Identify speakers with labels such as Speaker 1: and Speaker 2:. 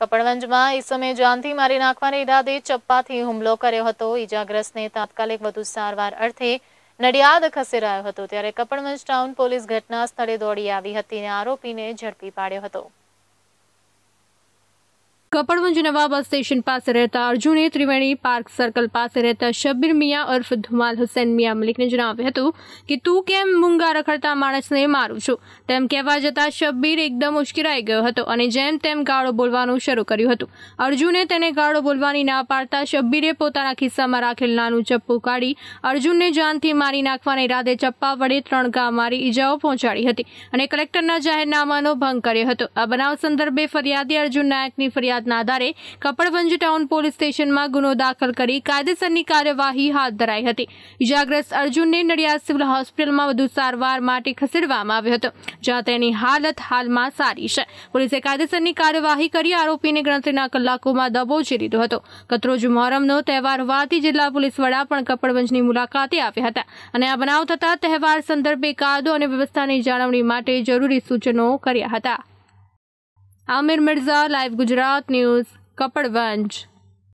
Speaker 1: કપડવંજમાં એ ઈસમે જાનથી મારી નાખવાના ઈરાદે ચપ્પાથી હુમલો કર્યો હતો ઈજાગ્રસ્તને તાત્કાલિક વધુ સારવાર અર્થે નડિયાદ ખસેડાયો હતો ત્યારે કપડવંજ ટાઉન પોલીસ ઘટના સ્થળે દોડી આવી હતી અને આરોપીને ઝડપી પાડ્યો હતો
Speaker 2: કપડવંજ નવા સ્ટેશન પાસે રહેતા અર્જુને ત્રિવેણી પાર્ક સર્કલ પાસે રહેતા શબ્બીર મિયા ઉર્ફ ધુમાલ હુસેન મિયા મલિકને જણાવ્યું હતું કે તું કેમ મૂંગા રખડતા માણસને મારું છું તેમ કહેવા જતાં શબ્બીર એકદમ ઉશ્કેરાઈ ગયો હતો અને જેમ તેમ ગાળો બોલવાનું શરૂ કર્યું હતું અર્જુને તેને ગાળો બોલવાની ના પાડતા શબ્બીરે પોતાના ખિસ્સામાં રાખેલ નાનું ચપ્પુ કાઢી અર્જુનને જાનથી મારી નાખવાના ઈરાદે ચપ્પા વડે ત્રણ ઘા મારી ઈજાઓ પહોંચાડી હતી અને કલેક્ટરના જાહેરનામાનો ભંગ કર્યો હતો આ બનાવ સંદર્ભે ફરિયાદી અર્જુન નાયકની ફરિયાદ ફરિયાદના આધારે કપડવંજ ટાઉન પોલીસ સ્ટેશનમાં ગુનો દાખલ કરી કાયદેસરની કાર્યવાહી હાથ ધરાઈ હતી ઇજાગ્રસ્ત અર્જુનને નડિયાદ સિવિલ હોસ્પિટલમાં વધુ સારવાર માટે ખસેડવામાં આવ્યો હતો જ્યાં તેની હાલત હાલમાં સારી છે પોલીસે કાયદેસરની કાર્યવાહી કરી આરોપીને ગણતરીના કલાકોમાં દબોચી લીધો હતો કતરોજ મોહરમનો તહેવાર હોવાથી જિલ્લા પોલીસ વડા પણ કપડવંજની મુલાકાતે આવ્યા હતા અને આ બનાવ થતા તહેવાર સંદર્ભે કાયદો અને વ્યવસ્થાની જાળવણી માટે જરૂરી સૂચનો કર્યા હતા આમિર મિર્ઝા લાઈવ ગુજરાત ન્યૂઝ કપડવંજ